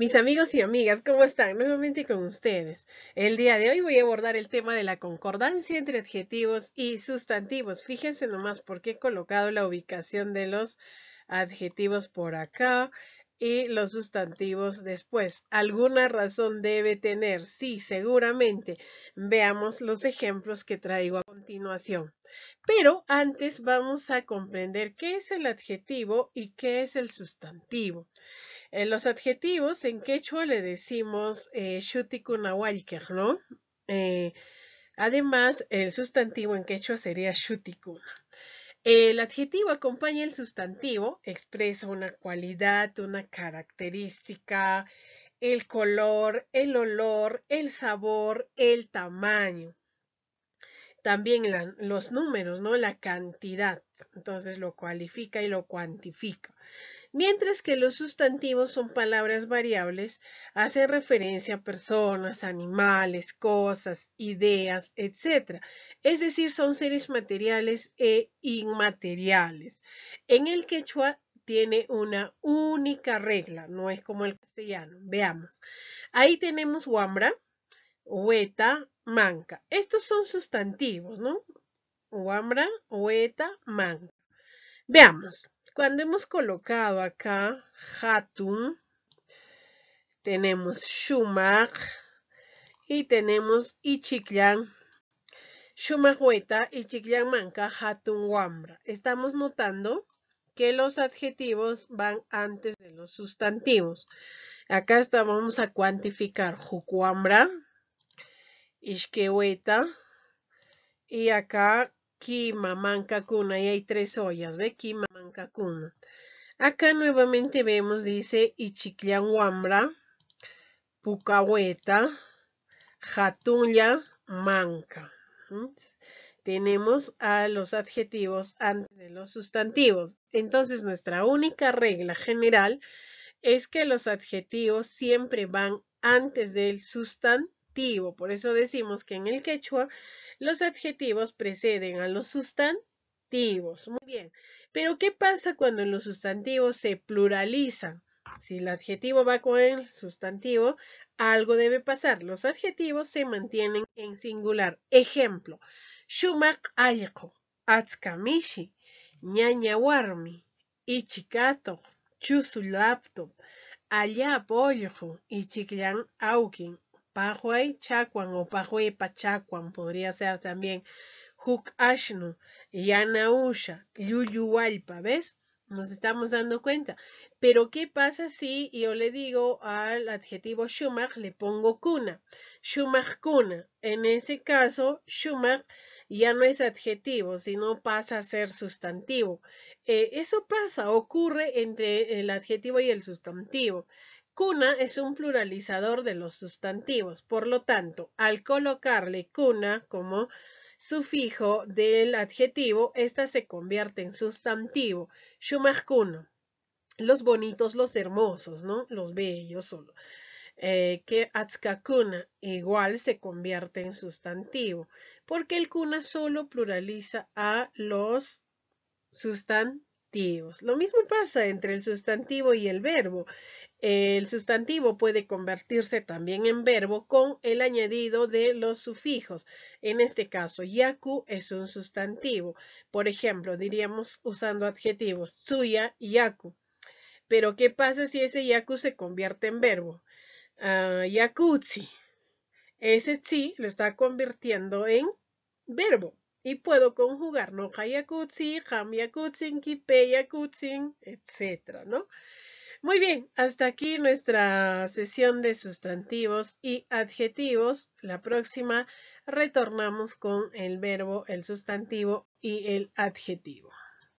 Mis amigos y amigas, ¿cómo están? Nuevamente con ustedes. El día de hoy voy a abordar el tema de la concordancia entre adjetivos y sustantivos. Fíjense nomás por qué he colocado la ubicación de los adjetivos por acá y los sustantivos después. Alguna razón debe tener, sí, seguramente. Veamos los ejemplos que traigo a continuación. Pero antes vamos a comprender qué es el adjetivo y qué es el sustantivo. Eh, los adjetivos en quechua le decimos eh, ¿no? Eh, además, el sustantivo en quechua sería shutikuna. El adjetivo acompaña el sustantivo, expresa una cualidad, una característica, el color, el olor, el sabor, el tamaño. También los números, ¿no? La cantidad. Entonces lo cualifica y lo cuantifica mientras que los sustantivos son palabras variables, hacen referencia a personas, animales, cosas, ideas, etc. Es decir, son seres materiales e inmateriales. En el quechua tiene una única regla, no es como el castellano. Veamos. Ahí tenemos huambra, hueta, manca. Estos son sustantivos, ¿no? Huambra, hueta, manca. Veamos. Cuando hemos colocado acá Hatun, tenemos Shumar y tenemos ichikyan. Shumach Hueta, Ichiklán Manca, Hatun Wambra. Estamos notando que los adjetivos van antes de los sustantivos. Acá estamos vamos a cuantificar Jucuambra, Ishkehueta, y acá manca cuna, Y hay tres ollas, ve manca cuna. Acá nuevamente vemos, dice Ichiklianwambra, Pucahueta, Jatulla, Manca. ¿Mm? Tenemos a los adjetivos antes de los sustantivos. Entonces, nuestra única regla general es que los adjetivos siempre van antes del sustantivo por eso decimos que en el quechua los adjetivos preceden a los sustantivos. Muy bien. Pero ¿qué pasa cuando los sustantivos se pluralizan? Si el adjetivo va con el sustantivo, algo debe pasar. Los adjetivos se mantienen en singular. Ejemplo, shumak ayako, atskamishi, ñañawarmi, ichikato, chusulapto, allá ichiklan aukin, Pahuay chacuan o Pahuay pachacuan podría ser también. Huk Ashnu, Yanausha, Yuyualpa, ¿ves? Nos estamos dando cuenta. Pero, ¿qué pasa si yo le digo al adjetivo Shumach, le pongo kuna? Shumach kuna. En ese caso, Shumach ya no es adjetivo, sino pasa a ser sustantivo. Eh, eso pasa, ocurre entre el adjetivo y el sustantivo. Cuna es un pluralizador de los sustantivos, por lo tanto, al colocarle cuna como sufijo del adjetivo, ésta se convierte en sustantivo, Shumakuna, Los bonitos, los hermosos, ¿no? Los bellos, solo. Eh, que igual se convierte en sustantivo, porque el kuna solo pluraliza a los sustantivos lo mismo pasa entre el sustantivo y el verbo. El sustantivo puede convertirse también en verbo con el añadido de los sufijos. En este caso, yaku es un sustantivo. Por ejemplo, diríamos usando adjetivos, suya yaku. Pero, ¿qué pasa si ese yaku se convierte en verbo? Uh, Ese chi lo está convirtiendo en verbo y puedo conjugar ¿no? Hayakutsi, Hamyakutsin, Kipeyakutsin, etc. ¿no? Muy bien, hasta aquí nuestra sesión de sustantivos y adjetivos. La próxima retornamos con el verbo, el sustantivo y el adjetivo.